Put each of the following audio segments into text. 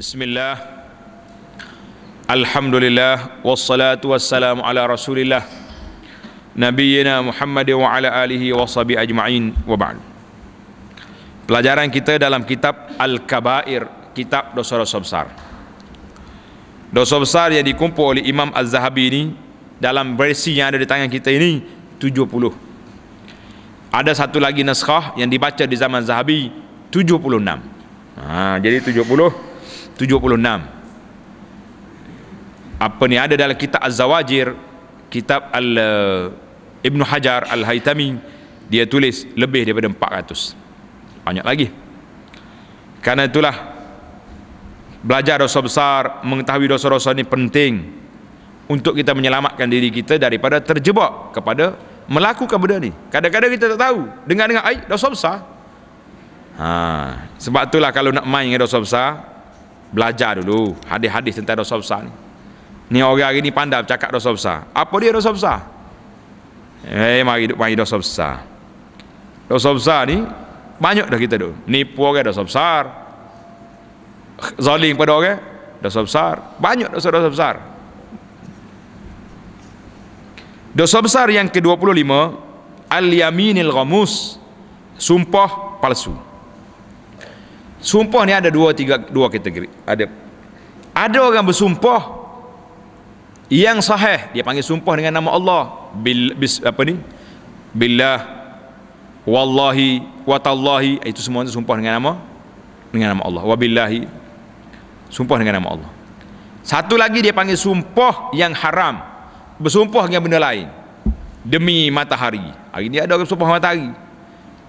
Bismillah Alhamdulillah Wassalatu wassalamu ala rasulillah Nabiina Muhammad wa ala alihi wa sabi ajma'in wa ba'd Pelajaran kita dalam kitab Al-Kabair Kitab dosa-dosa besar Dosa besar yang dikumpul oleh Imam al zahabi ini Dalam versi yang ada di tangan kita ini 70 Ada satu lagi naskah yang dibaca di zaman Zahabi 76 ha, Jadi tujuh puluh. 76 apa ni ada dalam kitab Az-Zawajir kitab Al eh, Ibnu Hajar Al Haytami dia tulis lebih daripada 400 banyak lagi Karena itulah belajar dosa besar mengetahui dosa-dosa ini penting untuk kita menyelamatkan diri kita daripada terjebak kepada melakukan benda ni kadang-kadang kita tak tahu dengar-dengar ai dosa besar ha sebab itulah kalau nak main dengan dosa besar belajar dulu hadis-hadis tentang dosa besar ni. Ni orang hari ni pandai cakap dosa besar. Apa dia dosa besar? Eh, hey, mari duk panggil dosa besar. Dosa besar ni banyak dah kita tu. Nipu orang dosa besar. Zalim pada orang dosa besar. Banyak dosa dosa besar. Dosa besar yang ke-25 al-yaminil ghamus sumpah palsu. Sumpah ni ada dua tiga dua kategori. Ada ada orang bersumpah yang sahih dia panggil sumpah dengan nama Allah bil bis, apa ni? Billah wallahi wa tallahi itu semua itu sumpah dengan nama dengan nama Allah. Wa billahi sumpah dengan nama Allah. Satu lagi dia panggil sumpah yang haram. Bersumpah dengan benda lain. Demi matahari. Hari ni ada orang bersumpah matahari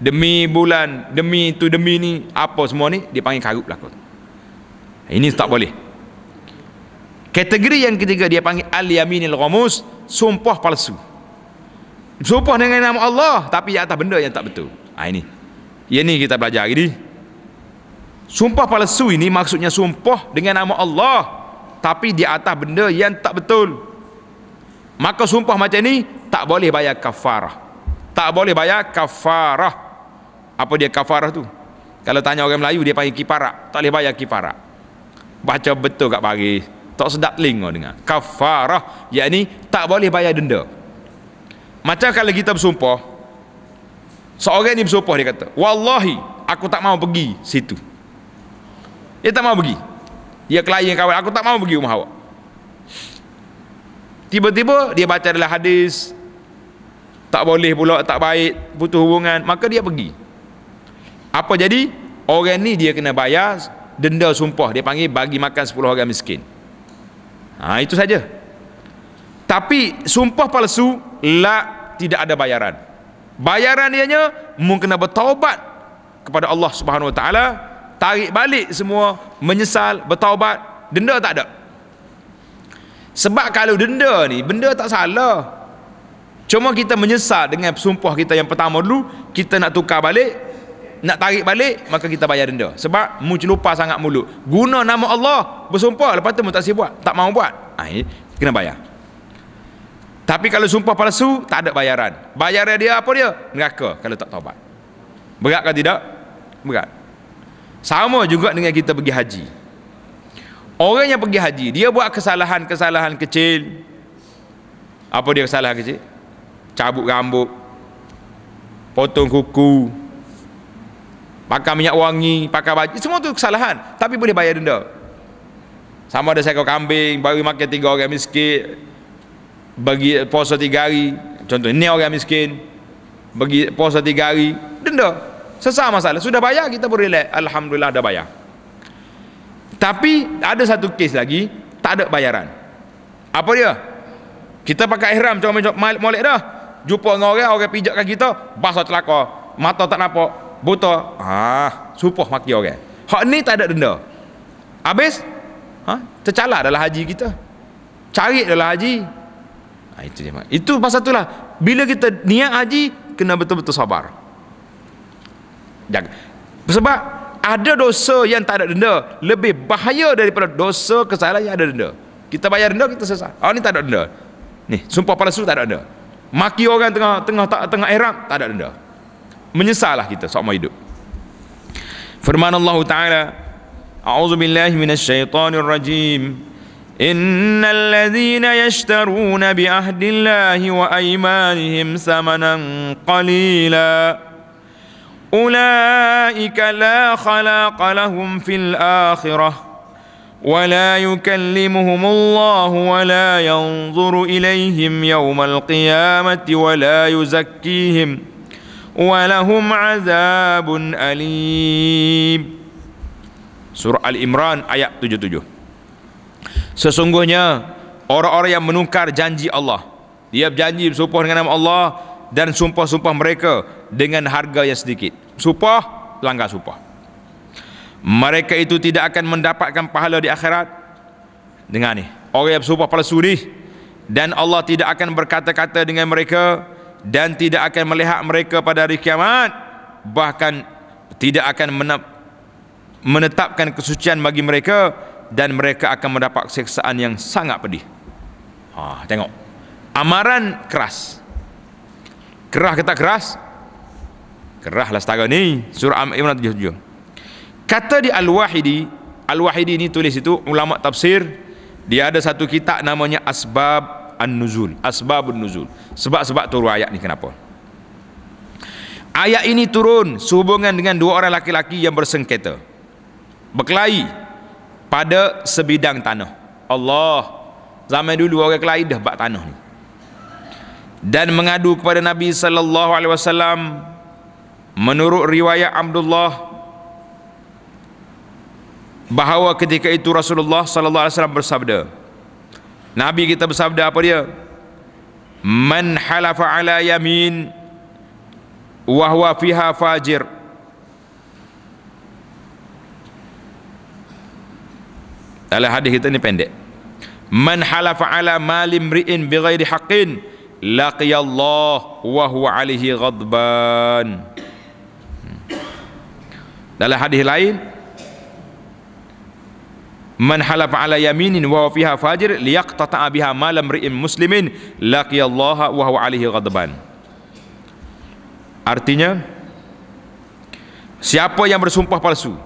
demi bulan, demi tu, demi ni, apa semua ni, dia panggil karut lah Ini tak boleh. Kategori yang ketiga dia panggil al-yaminil ghamus, sumpah palsu. Sumpah dengan nama Allah, tapi atas benda yang tak betul. Ha, ini. Ini kita belajar hari ini. Sumpah palsu ini maksudnya sumpah dengan nama Allah, tapi di atas benda yang tak betul. Maka sumpah macam ni tak boleh bayar kafarah. Tak boleh bayar kafarah apa dia kafarah tu kalau tanya orang Melayu dia panggil kiparak tak boleh bayar kiparak baca betul kat pagi tak sedap link dengar kafarah yakni tak boleh bayar denda macam kalau kita bersumpah seorang ni bersumpah dia kata wallahi aku tak mau pergi situ dia tak mau pergi dia klien kawan aku tak mau pergi rumah awak tiba-tiba dia baca dalam hadis tak boleh pula tak baik butuh hubungan maka dia pergi apa jadi? Orang ni dia kena bayar denda sumpah. Dia panggil bagi makan 10 orang miskin. Ha, itu saja. Tapi sumpah palsu la tidak ada bayaran. Bayaran ianya mung kena bertaubat kepada Allah Subhanahu Wa Taala, tarik balik semua, menyesal, bertaubat, denda tak ada. Sebab kalau denda ni benda tak salah. Cuma kita menyesal dengan sumpah kita yang pertama dulu, kita nak tukar balik, nak tarik balik maka kita bayar denda sebab mu celupa sangat mulut guna nama Allah bersumpah lepas tu mu tak buat tak mau buat ha, kena bayar tapi kalau sumpah palsu tak ada bayaran bayaran dia apa dia neraka kalau tak taubat berat ke tidak berat sama juga dengan kita pergi haji orang yang pergi haji dia buat kesalahan-kesalahan kecil apa dia kesalahan kecil cabut rambut potong kuku pakai minyak wangi, pakai baju, semua tu kesalahan, tapi boleh bayar denda. Sama ada saya kau kambing, bagi makan tiga orang miskin, bagi puasa tiga hari, contoh ni orang miskin, bagi puasa tiga hari, denda. Sesama masalah, sudah bayar kita boleh relax, Alhamdulillah dah bayar. Tapi ada satu kes lagi, tak ada bayaran. Apa dia? Kita pakai ihram, macam malik dah, jumpa dengan orang, orang pijakkan kita, basah celaka, mata tak nampak, buta ah ha, supah maki orang hak ni tak ada denda habis ha tercalar dalam haji kita cari dalam haji ha, itu dia itu pasal itulah bila kita niat haji kena betul-betul sabar jaga sebab ada dosa yang tak ada denda lebih bahaya daripada dosa kesalahan yang ada denda kita bayar denda kita selesai oh ni tak ada denda ni sumpah palsu tak ada denda maki orang tengah tengah tengah, tengah Arab tak ada denda menyesallah kita seumur hidup firman Allah taala a'udzu billahi minasyaitonir rajim Innal ladzina yashtaruna bi ahdillahi wa aymanihim samanan qalila." أولئك لا خلاق لهم في الآخرة ولا يكلمهم الله ولا ينظر إليهم يوم القيامة ولا يزكيهم ۖ ولهم عذاب أليم Surah Al-Imran ayat 77 Sesungguhnya orang-orang yang menungkar janji Allah Dia berjanji bersumpah dengan nama Allah Dan sumpah-sumpah mereka dengan harga yang sedikit Sumpah, langgar sumpah Mereka itu tidak akan mendapatkan pahala di akhirat Dengar ni Orang yang bersumpah palsu ni Dan Allah tidak akan berkata-kata dengan mereka Mereka dan tidak akan melihat mereka pada hari kiamat bahkan tidak akan menetapkan kesucian bagi mereka dan mereka akan mendapat siksaan yang sangat pedih ha, tengok amaran keras kerah ke tak keras kerahlah setara ni surah Al-Imran 77 kata di Al-Wahidi Al-Wahidi ni tulis itu ulama tafsir dia ada satu kitab namanya Asbab an-nuzul asbab an nuzul sebab-sebab turun ayat ni kenapa ayat ini turun sehubungan dengan dua orang laki-laki yang bersengketa berkelahi pada sebidang tanah Allah zaman dulu orang kelahi dah bak tanah ni dan mengadu kepada Nabi sallallahu alaihi wasallam menurut riwayat Abdullah bahawa ketika itu Rasulullah sallallahu alaihi wasallam bersabda Nabi kita bersabda apa dia? Man halafa ala yamin wa huwa fiha fajir. Dalam hadis kita ni pendek. Man halafa ala mali mri'in bi ghairi haqqin laqiyallah wa huwa alaihi ghadban. Hmm. Dalam hadis lain, man halafa ala yaminin wa fiha fajir liyaqta'a biha malam ri'in muslimin laqiyallaha wa huwa alaihi ghadban artinya siapa yang bersumpah palsu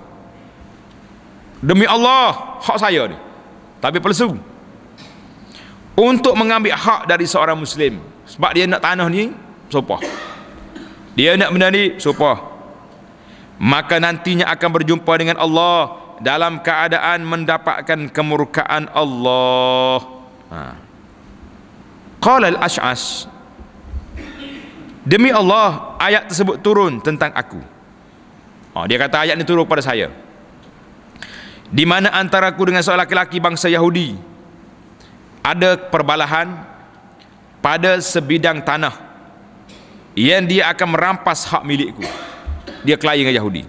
demi Allah hak saya ni tapi palsu untuk mengambil hak dari seorang muslim sebab dia nak tanah ni sumpah dia nak benda ni sumpah maka nantinya akan berjumpa dengan Allah dalam keadaan mendapatkan kemurkaan Allah. Ha. Qala al-Ash'as Demi Allah ayat tersebut turun tentang aku. Oh, dia kata ayat ini turun kepada saya. Di mana antara aku dengan seorang laki-laki bangsa Yahudi ada perbalahan pada sebidang tanah yang dia akan merampas hak milikku. Dia kelahi dengan Yahudi.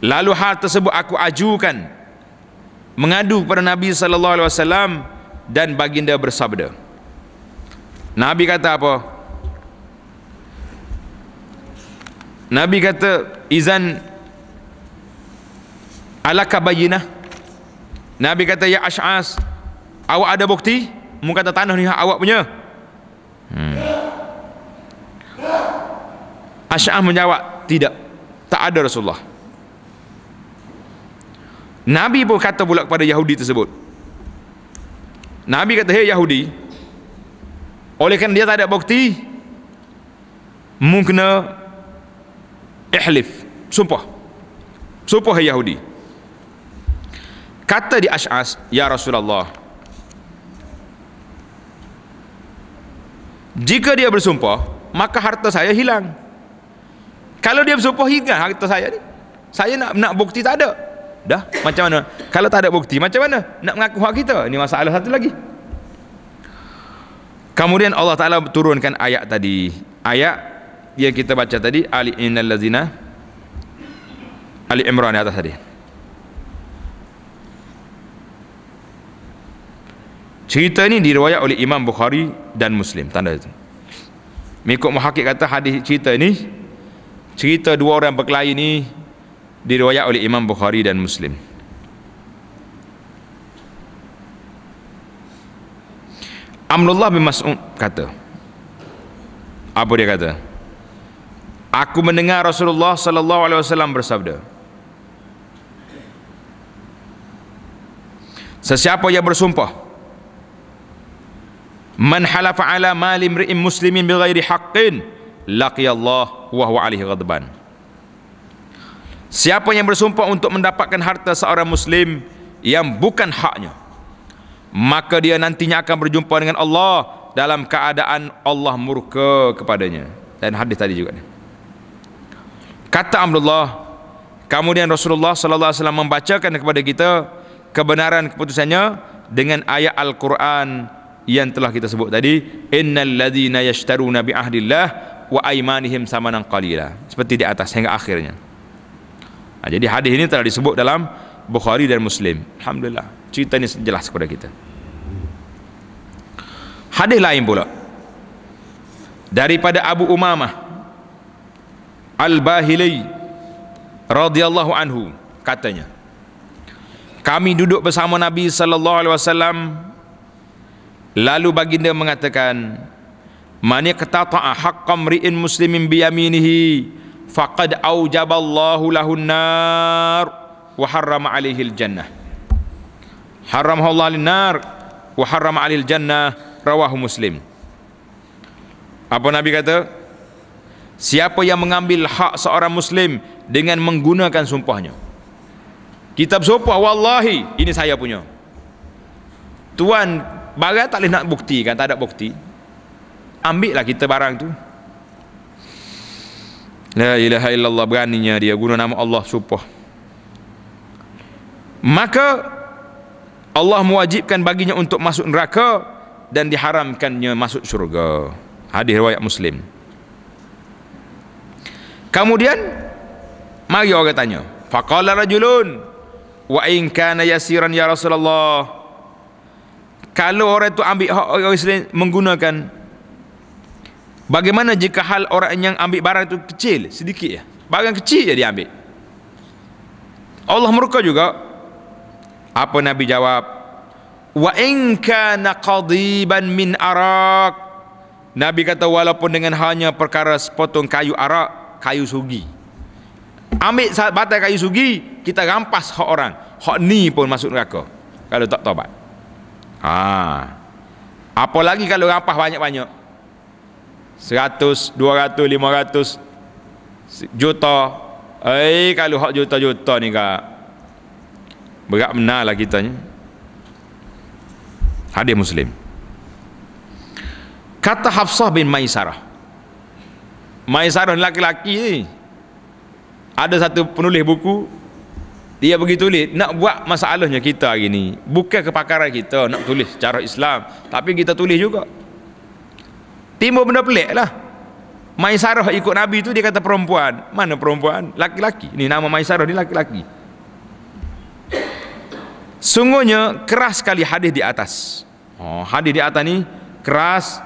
Lalu hal tersebut aku ajukan mengadu kepada Nabi sallallahu alaihi wasallam dan baginda bersabda. Nabi kata apa? Nabi kata izan alaka bayina. Nabi kata ya Ash'as, awak ada bukti? Mu kata tanah ni awak punya. Hmm. Ash'as menjawab, tidak. Tak ada Rasulullah. Nabi pun kata pula kepada Yahudi tersebut. Nabi kata, hey Yahudi, oleh kerana dia tak ada bukti, mungkin ihlif, sumpah. Sumpah hey Yahudi." Kata di Ash'as, "Ya Rasulullah, jika dia bersumpah, maka harta saya hilang. Kalau dia bersumpah hilang harta saya ni, saya nak nak bukti tak ada." Dah? Macam mana? Kalau tak ada bukti, macam mana? Nak mengaku hak kita? Ini masalah satu lagi. Kemudian Allah Ta'ala turunkan ayat tadi. Ayat yang kita baca tadi. Ali innal lazina. Ali Imran yang atas tadi. Cerita ini diriwayat oleh Imam Bukhari dan Muslim. Tanda itu. Mengikut muhakik kata hadis cerita ini. Cerita dua orang berkelahi ini diriwayat oleh Imam Bukhari dan Muslim. Amrullah bin Mas'ud kata. Apa dia kata? Aku mendengar Rasulullah sallallahu alaihi wasallam bersabda. Sesiapa yang bersumpah Man halafa ala mali imri'in muslimin bighairi haqqin laqiya Allah wa huwa alaihi ghadban. Siapa yang bersumpah untuk mendapatkan harta seorang muslim yang bukan haknya maka dia nantinya akan berjumpa dengan Allah dalam keadaan Allah murka kepadanya dan hadis tadi juga kata Abdullah kemudian Rasulullah sallallahu alaihi wasallam membacakan kepada kita kebenaran keputusannya dengan ayat Al-Quran yang telah kita sebut tadi innal ladzina yashtaruna bi ahdillah wa aymanihim samanan qalila seperti di atas hingga akhirnya Ha, jadi hadis ini telah disebut dalam Bukhari dan Muslim. Alhamdulillah. Cerita ini jelas kepada kita. Hadis lain pula. Daripada Abu Umamah. Al-Bahili. radhiyallahu anhu. Katanya. Kami duduk bersama Nabi sallallahu alaihi wasallam lalu baginda mengatakan man yaqta'a haqqam ri'in muslimin bi faqad aujaballahu lahun nar wa harrama alaihi aljannah haramha Allah linar wa harrama alaihi aljannah rawahu muslim apa nabi kata siapa yang mengambil hak seorang muslim dengan menggunakan sumpahnya kitab sumpah wallahi ini saya punya tuan barang tak boleh nak buktikan tak ada bukti ambillah kita barang tu La ilaha illallah beraninya dia guna nama Allah sumpah. Maka Allah mewajibkan baginya untuk masuk neraka dan diharamkannya masuk syurga. Hadis riwayat Muslim. Kemudian mari orang tanya. Faqala rajulun wa in kana yasiran ya Rasulullah. Kalau orang itu ambil hak orang Islam menggunakan Bagaimana jika hal orang yang ambil barang itu kecil, sedikit ya? Barang kecil je dia ambil. Allah murka juga. Apa Nabi jawab? Wa in kana qadiban min arak. Nabi kata walaupun dengan hanya perkara sepotong kayu arak, kayu sugi. Ambil batang kayu sugi, kita rampas hak orang. Hak ni pun masuk neraka. Kalau tak taubat. Ha. Apalagi kalau rampas banyak-banyak. Seratus, dua ratus, lima ratus juta. Eh kalau hak juta-juta ni kak. Berat menalah kita ni. Hadis Muslim. Kata Hafsah bin Maisarah. Maisarah ni laki-laki ni. Ada satu penulis buku. Dia pergi tulis. Nak buat masalahnya kita hari ni. Bukan kepakaran kita nak tulis cara Islam. Tapi kita tulis juga timbul benda pelik lah Maisarah ikut Nabi tu dia kata perempuan mana perempuan laki-laki Ini nama Maisarah ni laki-laki sungguhnya keras sekali hadis di atas oh, hadis di atas ni keras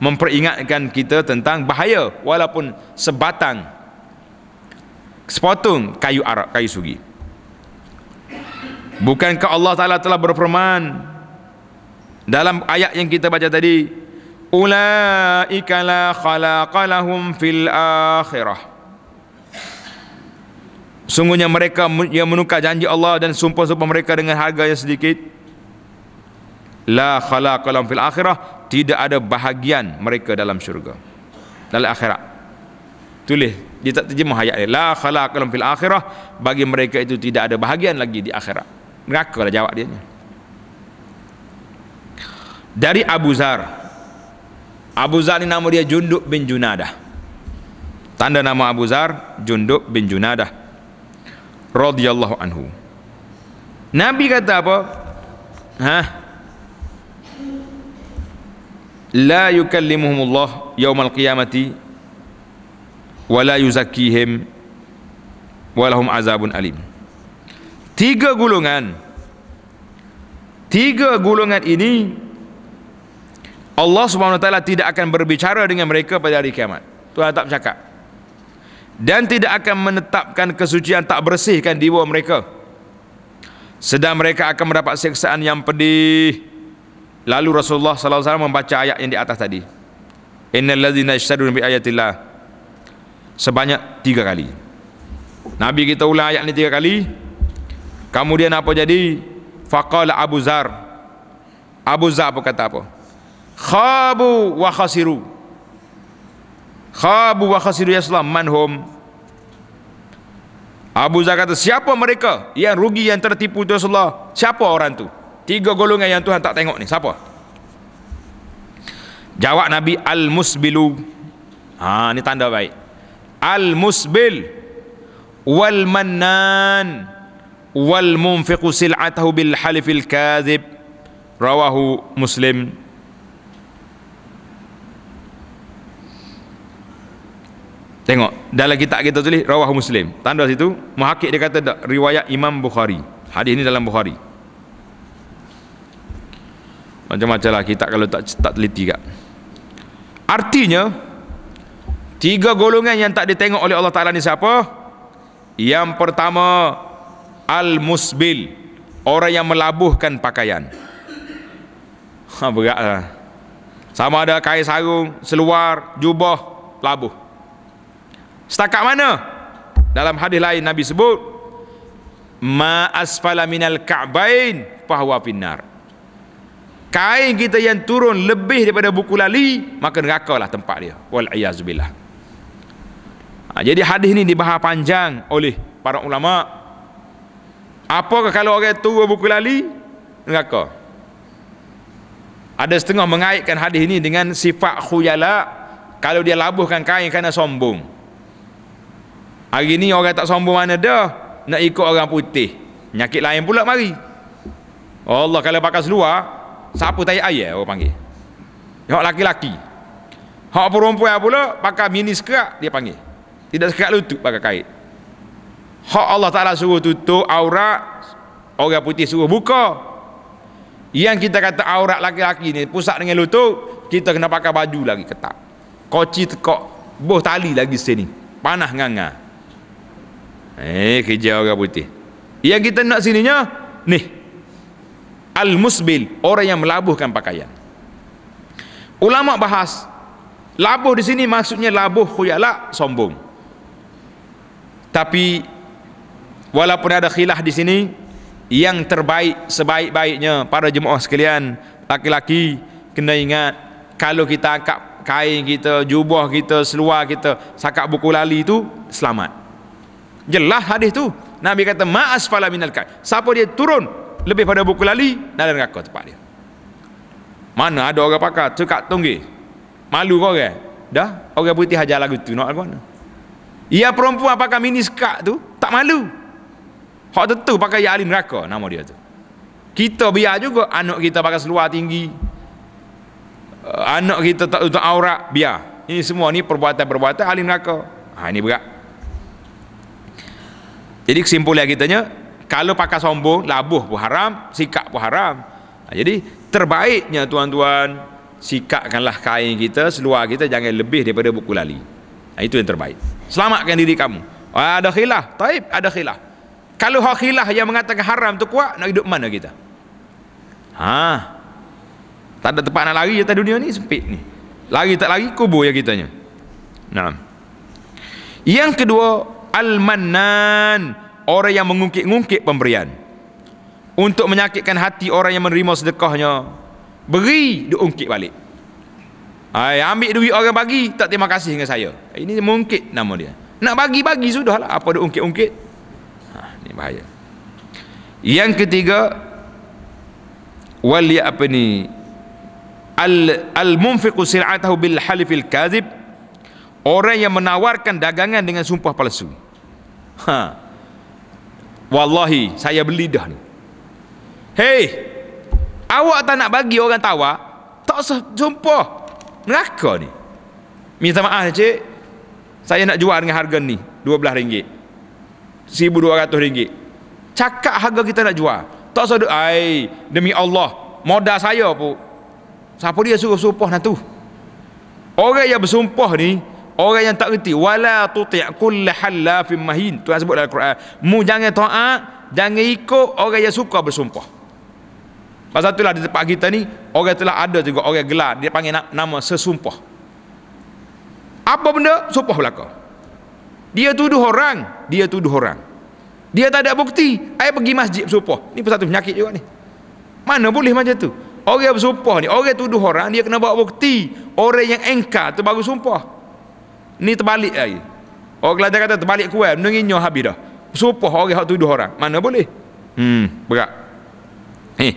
memperingatkan kita tentang bahaya walaupun sebatang sepotong kayu arak kayu sugi bukankah Allah Ta'ala telah berfirman dalam ayat yang kita baca tadi أولئك لا خلاق fil akhirah. Sungguhnya mereka yang menukar janji Allah dan sumpah-sumpah mereka dengan harga yang sedikit. La khalaqalam fil akhirah. Tidak ada bahagian mereka dalam syurga. Dalam akhirat. Tulis. Dia tak terjemah ayat ini. La khalaqalam fil akhirah. Bagi mereka itu tidak ada bahagian lagi di akhirat. Mengakalah jawab dia. Dari Abu Zar. Abu Zar ni nama dia Junduk bin Junadah. Tanda nama Abu Zar Junduk bin Junadah radhiyallahu anhu. Nabi kata apa? Ha? La yukallimuhumullah yawmal qiyamati wa la yuzakkihim wa lahum azabun alim. Tiga gulungan tiga gulungan ini Allah Subhanahu Wa Taala tidak akan berbicara dengan mereka pada hari kiamat. Tuhan tak bercakap. Dan tidak akan menetapkan kesucian tak bersihkan di jiwa mereka. Sedang mereka akan mendapat siksaan yang pedih. Lalu Rasulullah sallallahu alaihi wasallam membaca ayat yang di atas tadi. Innal ladzina yashtaduna bi ayatillah sebanyak tiga kali. Nabi kita ulang ayat ini tiga kali. Kemudian apa jadi? Faqala Abu Zar. Abu Zar apa kata apa? khabu wa khasiru khabu wa khasiru yaslam manhum Abu Zah kata siapa mereka yang rugi yang tertipu tu Rasulullah siapa orang tu tiga golongan yang Tuhan tak tengok ni siapa jawab Nabi al-musbilu ha ni tanda baik al-musbil wal mannan wal munfiqu sil'atahu bil halifil kadhib rawahu muslim Tengok dalam kitab kita tulis rawah Muslim. Tanda situ muhakkik dia kata tak riwayat Imam Bukhari. Hadis ini dalam Bukhari. Macam-macam lah kita kalau tak tak teliti kak. Artinya tiga golongan yang tak ditengok oleh Allah Taala ni siapa? Yang pertama al musbil orang yang melabuhkan pakaian. Ha lah Sama ada kain sarung, seluar, jubah, labuh. Setakat mana? Dalam hadis lain Nabi sebut ma asfala minal ka'bain fahuwa finnar. Kain kita yang turun lebih daripada buku lali maka neraka lah tempat dia. Wal Ha, jadi hadis ini dibahas panjang oleh para ulama. Apakah kalau orang turun buku lali neraka? Ada setengah mengaitkan hadis ini dengan sifat khuyala kalau dia labuhkan kain kerana sombong. Hari ni orang tak sombong mana dah nak ikut orang putih. Nyakit lain pula mari. Allah kalau pakai seluar, siapa tayak ayah orang panggil. Hak laki-laki. Hak perempuan pula pakai mini skirt dia panggil. Tidak skirt lutut pakai kait. Hak Allah Taala suruh tutup aurat, orang putih suruh buka. Yang kita kata aurat laki-laki ni pusat dengan lutut, kita kena pakai baju lagi ketat. Koci tekok, boh tali lagi sini. Panah ngangah. Eh, kerja orang putih. Yang kita nak sininya, ni. Al-Musbil, orang yang melabuhkan pakaian. Ulama' bahas, labuh di sini maksudnya labuh khuyalak, sombong. Tapi, walaupun ada khilah di sini, yang terbaik sebaik-baiknya para jemaah sekalian, laki-laki, kena ingat, kalau kita angkat kain kita, jubah kita, seluar kita, sakat buku lali itu, selamat jelas hadis tu Nabi kata ma'as fala minal kai siapa dia turun lebih pada buku lali dalam neraka tempat dia mana ada orang pakar tu kat tunggi malu kau orang dah orang putih hajar lagu tu nak mana ia perempuan pakai mini skirt tu tak malu hak tentu pakai yang ahli neraka nama dia tu kita biar juga anak kita pakai seluar tinggi eh, anak kita tak tutup aurat biar ini semua ni perbuatan-perbuatan ahli neraka ha, ini berat jadi kesimpulan kitanya, kalau pakai sombong, labuh pun haram, sikap pun haram. Ha, jadi terbaiknya tuan-tuan, sikapkanlah kain kita, seluar kita jangan lebih daripada buku lali. Ha, itu yang terbaik. Selamatkan diri kamu. Ha, ada khilaf, taib, ada khilaf. Kalau hak khilaf yang mengatakan haram tu kuat, nak hidup mana kita? Ha. Tak ada tempat nak lari atas dunia ni sempit ni. Lari tak lari kubur ya kitanya. Nah. Yang kedua, Al-Mannan Orang yang mengungkit ungkit pemberian Untuk menyakitkan hati orang yang menerima sedekahnya Beri diungkit balik Ay, Ambil duit orang bagi Tak terima kasih dengan saya Ini mengungkit nama dia Nak bagi-bagi sudah lah. Apa diungkit-ungkit ha, Ini bahaya Yang ketiga Wali apa ni Al-munfiqu sil'atahu bil halifil kazib orang yang menawarkan dagangan dengan sumpah palsu. Ha. Wallahi saya beli dah ni. Hey. Awak tak nak bagi orang tawar, tak usah sumpah. Neraka ni. Minta maaf cik. Saya nak jual dengan harga ni, RM12. RM1200. Cakap harga kita nak jual. Tak usah ai demi Allah, modal saya pun. Siapa dia suruh sumpah nanti. tu? Orang yang bersumpah ni orang yang tak reti wala tuti' kull halafin mahin tu sebut dalam Quran mu jangan taat jangan ikut orang yang suka bersumpah pasal itulah di tempat kita ni orang telah ada juga orang gelar dia panggil nama sesumpah apa benda sumpah belaka dia tuduh orang dia tuduh orang dia tak ada bukti ayah pergi masjid bersumpah ni pasal tu penyakit juga ni mana boleh macam tu orang bersumpah ni orang tuduh orang dia kena bawa bukti orang yang engkar tu baru sumpah ni terbalik lagi orang kelajar kata terbalik kuat menengi nyoh habis dah supah orang yang tuduh orang mana boleh hmm berat eh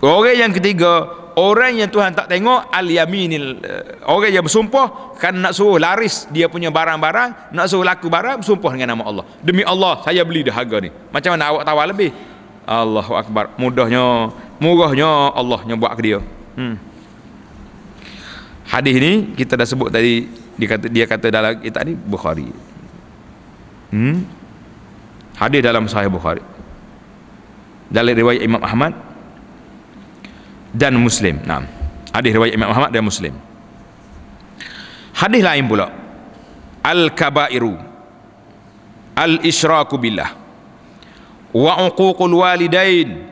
orang yang ketiga orang yang Tuhan tak tengok al yaminil eh, orang yang bersumpah kan nak suruh laris dia punya barang-barang nak suruh laku barang bersumpah dengan nama Allah demi Allah saya beli dah harga ni macam mana awak tawar lebih Allah akbar mudahnya murahnya Allah yang buat ke dia hmm hadis ni kita dah sebut tadi dia kata dia kata dalam kitab eh, ni Bukhari hmm? hadis dalam sahih Bukhari dalam riwayat Imam Ahmad dan Muslim nah, hadis riwayat Imam Ahmad dan Muslim hadis lain pula Al-Kabairu Al-Ishraku Billah wa uququl walidain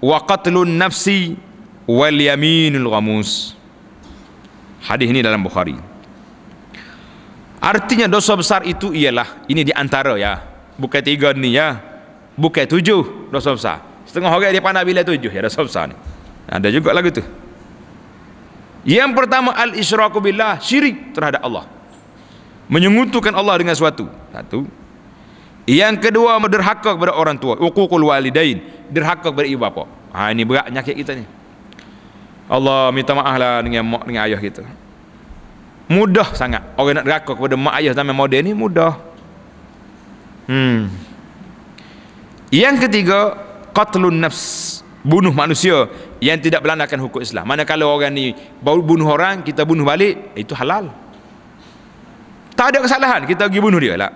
wa qatlun nafsi wal yaminul ghamus hadis ini dalam Bukhari Artinya dosa besar itu ialah ini di antara ya. Bukan tiga ni ya. Bukan tujuh dosa besar. Setengah orang dia pandang bila tujuh ya dosa besar ni. Ada juga lagu tu. Yang pertama al isyraku billah syirik terhadap Allah. Menyengutukan Allah dengan sesuatu. Satu. Yang kedua derhaka kepada orang tua, uququl walidain, derhaka kepada ibu bapa. Ha ini berat penyakit kita ni. Allah minta maaflah dengan mak dengan ayah kita mudah sangat orang nak deraka kepada mak ayah zaman moden ni mudah hmm. yang ketiga qatlun nafs bunuh manusia yang tidak berlandaskan hukum Islam mana kalau orang ni bunuh orang kita bunuh balik itu halal tak ada kesalahan kita pergi bunuh dia lah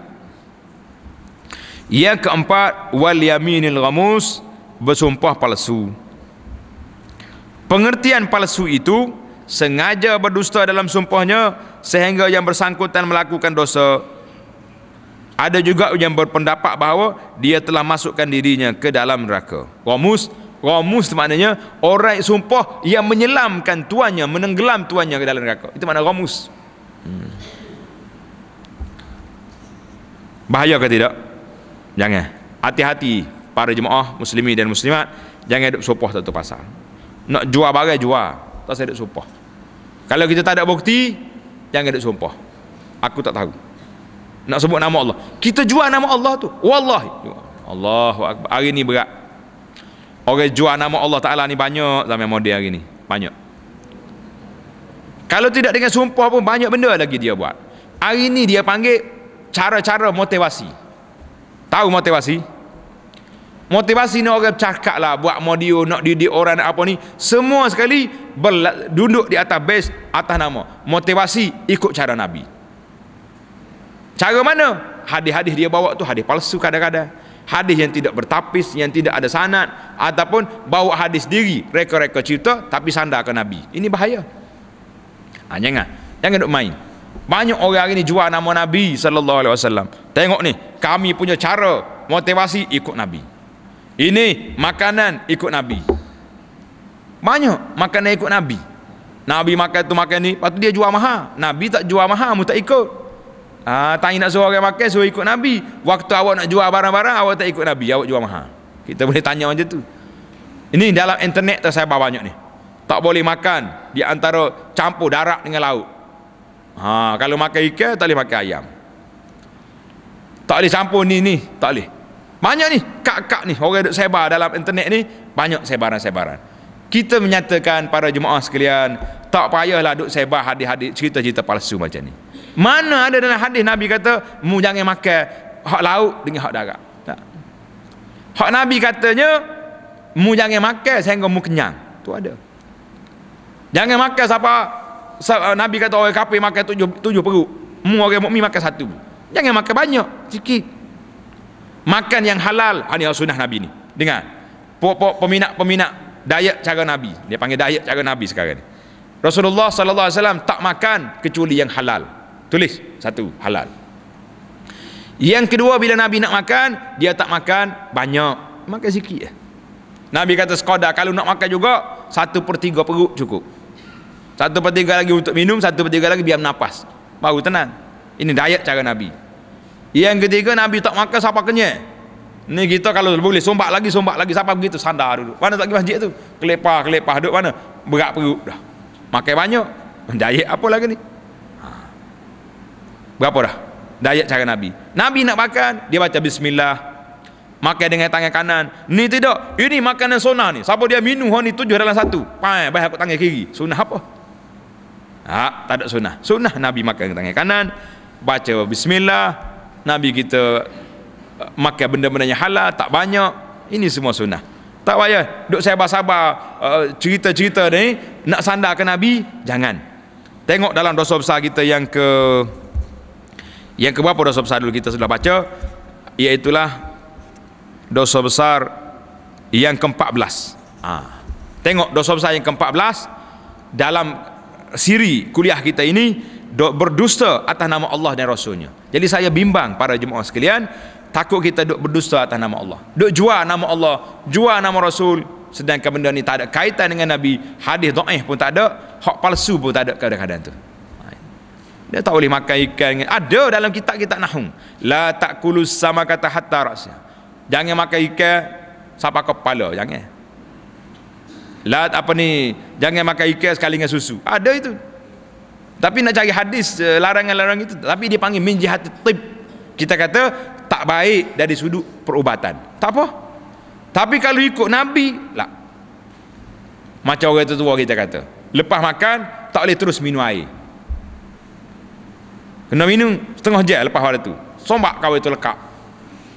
yang keempat wal yaminil ghamus bersumpah palsu pengertian palsu itu sengaja berdusta dalam sumpahnya sehingga yang bersangkutan melakukan dosa ada juga yang berpendapat bahawa dia telah masukkan dirinya ke dalam neraka Romus Romus maknanya orang yang sumpah yang menyelamkan tuannya menenggelam tuannya ke dalam neraka itu makna Romus hmm. bahaya ke tidak? jangan hati-hati para jemaah muslimi dan muslimat jangan hidup sumpah satu pasal nak jual barang jual tak saya duduk sumpah kalau kita tak ada bukti jangan duduk sumpah aku tak tahu nak sebut nama Allah kita jual nama Allah tu wallahi Allah. akbar hari ni berat orang jual nama Allah Taala ni banyak zaman moden hari ni banyak kalau tidak dengan sumpah pun banyak benda lagi dia buat hari ni dia panggil cara-cara motivasi tahu motivasi motivasi ni orang cakap lah buat modio nak didik orang nak apa ni semua sekali berla- duduk di atas base atas nama motivasi ikut cara Nabi cara mana hadis-hadis dia bawa tu hadis palsu kadang-kadang hadis yang tidak bertapis yang tidak ada sanad ataupun bawa hadis diri reka-reka cerita tapi sandar ke Nabi ini bahaya ha, jangan jangan duduk main banyak orang hari ni jual nama Nabi saw. Tengok ni, kami punya cara motivasi ikut Nabi ini makanan ikut Nabi banyak makanan ikut Nabi Nabi makan tu makan ni lepas tu dia jual maha. Nabi tak jual maha. kamu tak ikut ha, tanya nak suruh orang makan suruh ikut Nabi waktu awak nak jual barang-barang awak tak ikut Nabi awak jual maha. kita boleh tanya macam tu ini dalam internet tersebar banyak ni tak boleh makan di antara campur darat dengan laut ha, kalau makan ikan tak boleh makan ayam tak boleh campur ni ni tak boleh banyak ni kak-kak ni orang duk sebar dalam internet ni banyak sebaran-sebaran. Kita menyatakan para jemaah sekalian tak payahlah duk sebar hadis-hadis cerita-cerita palsu macam ni. Mana ada dalam hadis Nabi kata mu jangan makan hak laut dengan hak darat. Tak. Hak Nabi katanya mu jangan makan sehingga mu kenyang. Tu ada. Jangan makan siapa eh, Nabi kata orang kafir makan tujuh tujuh perut. Mu orang mukmin makan satu. Jangan makan banyak, sikit makan yang halal ini ah, al sunnah nabi ni dengar pokok peminat-peminat diet cara nabi dia panggil diet cara nabi sekarang ni Rasulullah sallallahu alaihi wasallam tak makan kecuali yang halal tulis satu halal yang kedua bila nabi nak makan dia tak makan banyak makan sikit nabi kata sekoda kalau nak makan juga satu per tiga perut cukup satu per tiga lagi untuk minum satu per tiga lagi biar nafas baru tenang ini diet cara nabi yang ketiga Nabi tak makan siapa kenyek. Ni kita kalau boleh sombak lagi sombak lagi siapa begitu sandar duduk. Mana tak pergi masjid tu? Kelepah kelepah duduk mana? Berat perut dah. Makan banyak. Diet apa lagi ni? Ha. Berapa dah? Diet cara Nabi. Nabi nak makan, dia baca bismillah. Makan dengan tangan kanan. Ni tidak. Ini makanan sunnah ni. Siapa dia minum hari ni tujuh dalam satu. Pai, baik aku tangan kiri. Sunnah apa? Ha, tak ada sunnah. Sunnah Nabi makan dengan tangan kanan. Baca bismillah. Nabi kita eh, makan benda-benda yang halal tak banyak ini semua sunnah tak payah duk sabar-sabar uh, cerita-cerita ni nak sandar ke Nabi jangan tengok dalam dosa besar kita yang ke yang ke berapa dosa besar dulu kita sudah baca iaitulah dosa besar yang ke-14 ha. tengok dosa besar yang ke-14 dalam siri kuliah kita ini berdusta atas nama Allah dan Rasulnya jadi saya bimbang para jemaah sekalian, takut kita duk berdusta atas nama Allah. Duk jual nama Allah, jual nama Rasul, sedangkan benda ni tak ada kaitan dengan Nabi, hadis dhaif pun tak ada, hak palsu pun tak ada kadang-kadang tu. Dia tak boleh makan ikan ada dalam kitab kita nahwu. La takulu sama kata hatta rasya. Jangan makan ikan sapa kepala, jangan. La apa ni? Jangan makan ikan sekali dengan susu. Ada itu tapi nak cari hadis eh, larangan-larangan itu tapi dia panggil min jihati tib kita kata tak baik dari sudut perubatan tak apa tapi kalau ikut nabi lah macam orang tua kita kata lepas makan tak boleh terus minum air kena minum setengah jam lepas waktu itu? sombak kau itu lekap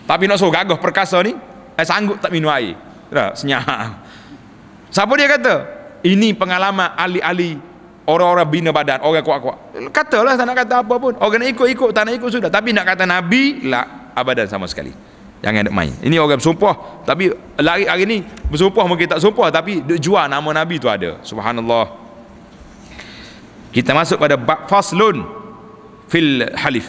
tapi nak suruh gagah perkasa ni eh, sanggup tak minum air tak, senyap siapa dia kata ini pengalaman ahli-ahli orang-orang bina badan orang kuat-kuat katalah tak nak kata apa pun orang nak ikut-ikut tak nak ikut sudah tapi nak kata Nabi lah abadan sama sekali jangan nak main ini orang bersumpah tapi lari hari ni bersumpah mungkin tak sumpah tapi dia jual nama Nabi tu ada subhanallah kita masuk pada bab faslun fil halif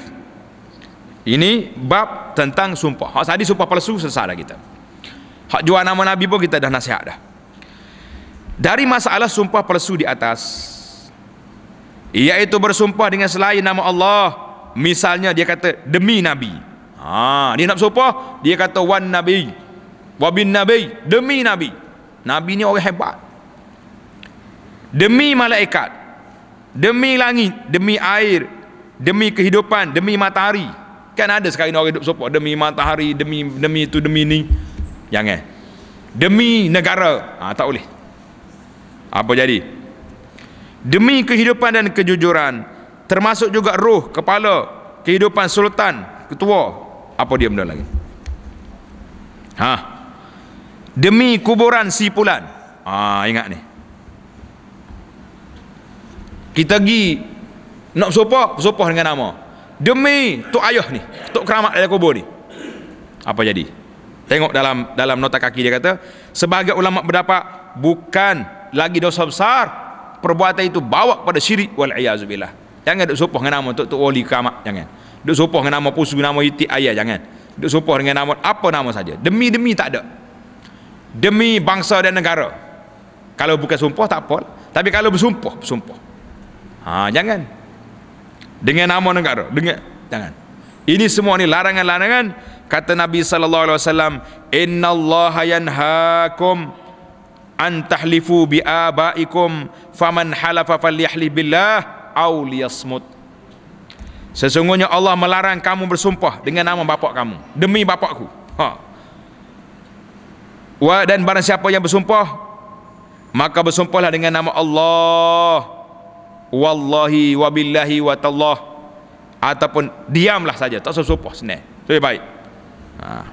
ini bab tentang sumpah hak tadi sumpah palsu sesal kita hak jual nama Nabi pun kita dah nasihat dah dari masalah sumpah palsu di atas iaitu bersumpah dengan selain nama Allah misalnya dia kata demi nabi ha dia nak bersumpah dia kata wan nabi wa nabi demi nabi nabi ni orang hebat demi malaikat demi langit demi air demi kehidupan demi matahari kan ada sekali orang hidup sumpah demi matahari demi demi itu demi ni jangan eh. demi negara ha, tak boleh apa jadi demi kehidupan dan kejujuran termasuk juga ruh kepala kehidupan sultan ketua apa dia benda lagi ha demi kuburan si pulan ha ingat ni kita pergi nak bersopoh bersopoh dengan nama demi tok ayah ni tok keramat dalam kubur ni apa jadi tengok dalam dalam nota kaki dia kata sebagai ulama berdapat bukan lagi dosa besar perbuatan itu bawa kepada syirik wal iazubillah jangan duk supah dengan nama tok tok wali kamak jangan duk supah dengan nama pusu nama itik ayah jangan duk supah dengan nama apa nama saja demi-demi tak ada demi bangsa dan negara kalau bukan sumpah tak apa tapi kalau bersumpah bersumpah ha jangan dengan nama negara dengan jangan ini semua ni larangan-larangan kata Nabi sallallahu alaihi wasallam innallaha yanhaakum an tahlifu bi abaikum faman halafa falyahlif billah aw liyasmut Sesungguhnya Allah melarang kamu bersumpah dengan nama bapak kamu demi bapakku. Ha. Wa dan barang siapa yang bersumpah maka bersumpahlah dengan nama Allah wallahi wabillahi wa tallah ataupun diamlah saja tak usah sumpah senang. Sudah baik. Ha.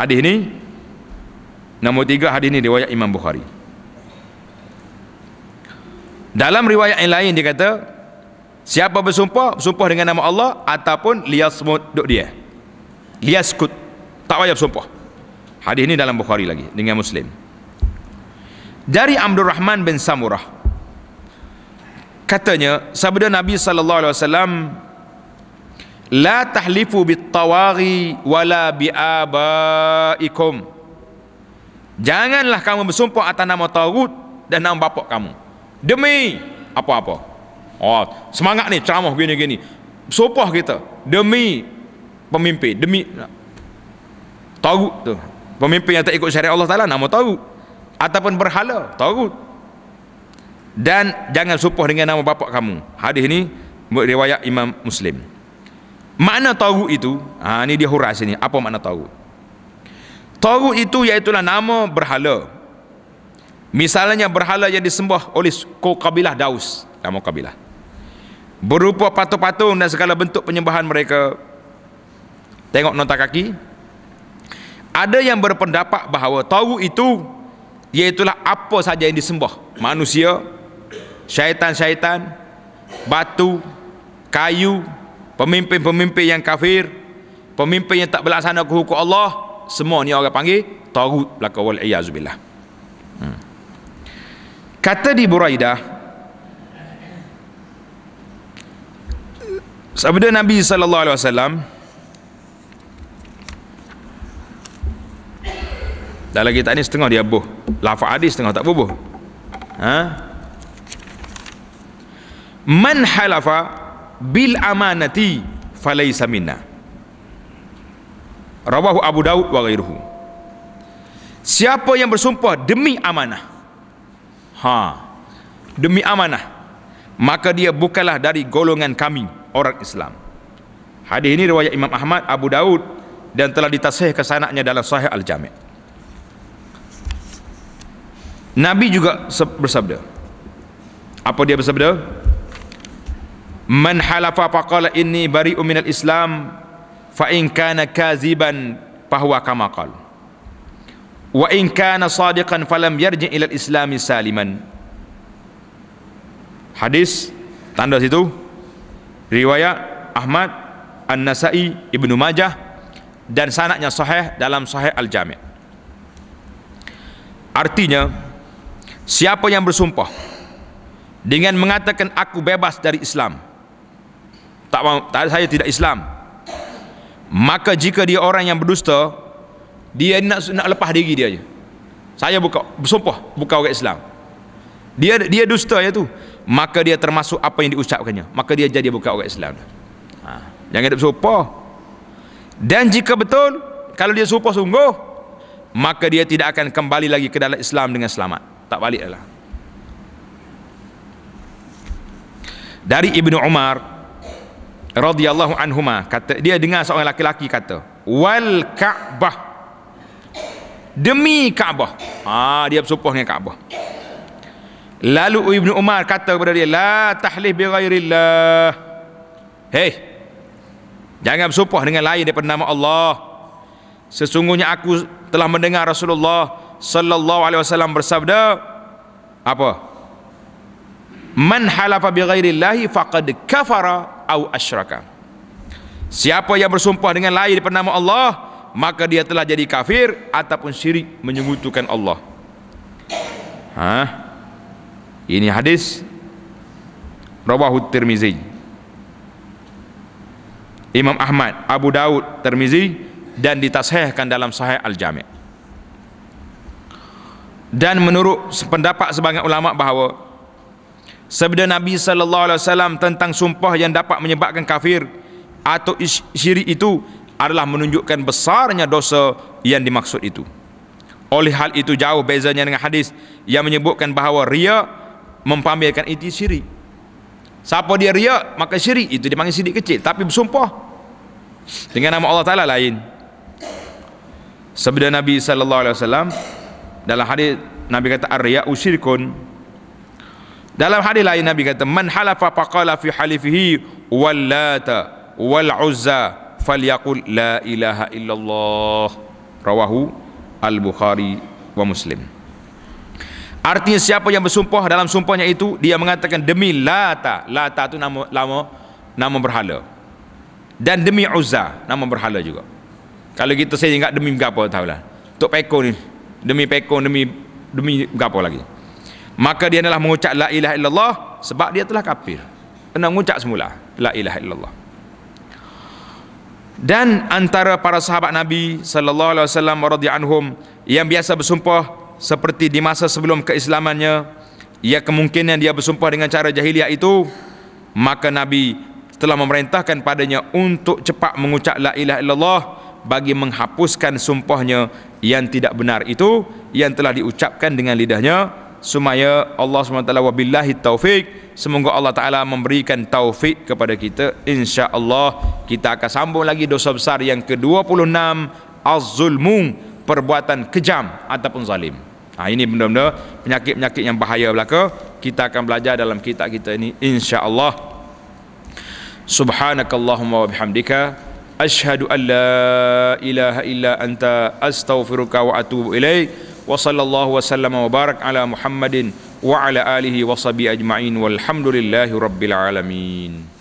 Hadis ni Nombor tiga hadis ini riwayat Imam Bukhari. Dalam riwayat yang lain dia kata siapa bersumpah bersumpah dengan nama Allah ataupun liasmud duk dia. Liaskut tak payah bersumpah. Hadis ini dalam Bukhari lagi dengan Muslim. Dari Abdul Rahman bin Samurah katanya sabda Nabi saw. alaihi wasallam la tahlifu bit tawaghi wala bi janganlah kamu bersumpah atas nama Tawud dan nama bapak kamu demi apa-apa oh semangat ni ceramah gini-gini sumpah kita demi pemimpin demi Tawud tu pemimpin yang tak ikut syariat Allah Ta'ala nama Tawud ataupun berhala Tawud dan jangan sumpah dengan nama bapak kamu hadis ini buat riwayat Imam Muslim makna Tawud itu ha, ni dia huras ni apa makna Tawud Tawud itu iaitulah nama berhala. Misalnya berhala yang disembah oleh kabilah Daus. Nama kabilah. Berupa patung-patung dan segala bentuk penyembahan mereka. Tengok nota kaki. Ada yang berpendapat bahawa Tawud itu iaitulah apa saja yang disembah. Manusia, syaitan-syaitan, batu, kayu, pemimpin-pemimpin yang kafir, pemimpin yang tak berlaksana hukum Allah, semua ni orang panggil tarut belaka wal iazubillah hmm. kata di buraidah sabda nabi sallallahu alaihi wasallam dah lagi tak ni setengah dia buh lafaz hadis setengah tak buh ha man halafa bil amanati falaysa minna rawahu Abu Daud wa ghairuhu siapa yang bersumpah demi amanah ha demi amanah maka dia bukanlah dari golongan kami orang Islam hadis ini riwayat Imam Ahmad Abu Daud dan telah ditasih ke sanaknya dalam sahih Al-Jami' Nabi juga bersabda apa dia bersabda man halafa faqala inni bari'u minal islam fa in kana kaziban fahuwa kama qal wa in kana sadiqan falam yarji ila islami saliman hadis tanda situ riwayat Ahmad An-Nasa'i Ibnu Majah dan sanaknya sahih dalam sahih Al-Jami' artinya siapa yang bersumpah dengan mengatakan aku bebas dari Islam tak saya tidak Islam maka jika dia orang yang berdusta dia nak nak lepas diri dia aja saya buka bersumpah buka orang Islam dia dia dusta ya tu maka dia termasuk apa yang diucapkannya maka dia jadi buka orang Islam ha. jangan dia bersumpah dan jika betul kalau dia sumpah sungguh maka dia tidak akan kembali lagi ke dalam Islam dengan selamat tak balik lah dari Ibnu Umar radhiyallahu anhuma kata dia dengar seorang laki-laki kata wal ka'bah demi ka'bah ha dia bersumpah dengan ka'bah lalu ibnu umar kata kepada dia la tahlih bi ghairillah hey jangan bersumpah dengan lain daripada nama Allah sesungguhnya aku telah mendengar Rasulullah sallallahu alaihi wasallam bersabda apa man halafa bi ghairillah faqad kafara au asyraka siapa yang bersumpah dengan lain daripada nama Allah maka dia telah jadi kafir ataupun syirik menyebutkan Allah ha? ini hadis rawahu tirmizi Imam Ahmad, Abu Daud, Termizi dan ditasehkan dalam sahih Al-Jami' dan menurut pendapat sebagian ulama' bahawa Sebenarnya Nabi sallallahu alaihi wasallam tentang sumpah yang dapat menyebabkan kafir atau syirik itu adalah menunjukkan besarnya dosa yang dimaksud itu. Oleh hal itu jauh bezanya dengan hadis yang menyebutkan bahawa ria mempamerkan itu syirik. Siapa dia ria maka syirik itu dipanggil syirik kecil tapi bersumpah dengan nama Allah Taala lain. Sebenarnya Nabi sallallahu alaihi wasallam dalam hadis Nabi kata ar-riya'u syirkun dalam hadis lain Nabi kata man halafa faqala fi halifihi wallata wal uzza falyaqul la ilaha illallah rawahu al bukhari wa muslim Artinya siapa yang bersumpah dalam sumpahnya itu dia mengatakan demi lata lata itu nama lama nama berhala dan demi uzza nama berhala juga kalau kita saya ingat demi apa tahulah untuk peko ni demi peko, demi demi apa lagi maka dia adalah mengucap la ilaha illallah sebab dia telah kafir kena mengucap semula la ilaha illallah dan antara para sahabat Nabi sallallahu alaihi wasallam radhiyallahu yang biasa bersumpah seperti di masa sebelum keislamannya ia kemungkinan dia bersumpah dengan cara jahiliah itu maka Nabi telah memerintahkan padanya untuk cepat mengucap la ilaha illallah bagi menghapuskan sumpahnya yang tidak benar itu yang telah diucapkan dengan lidahnya Sumaya Allah SWT wabillahi taufik Semoga Allah Ta'ala memberikan taufik kepada kita Insya Allah kita akan sambung lagi dosa besar yang ke-26 Az-Zulmung Perbuatan kejam ataupun zalim ha, Ini benda-benda penyakit-penyakit yang bahaya belaka Kita akan belajar dalam kitab kita ini Insya Allah Subhanakallahumma wa bihamdika Ashadu an ilaha illa anta astaghfiruka wa atubu ilaih wa sallallahu wasallama wa barak ala Muhammadin wa ala alihi wa sabi ajma'in walhamdulillahi rabbil alamin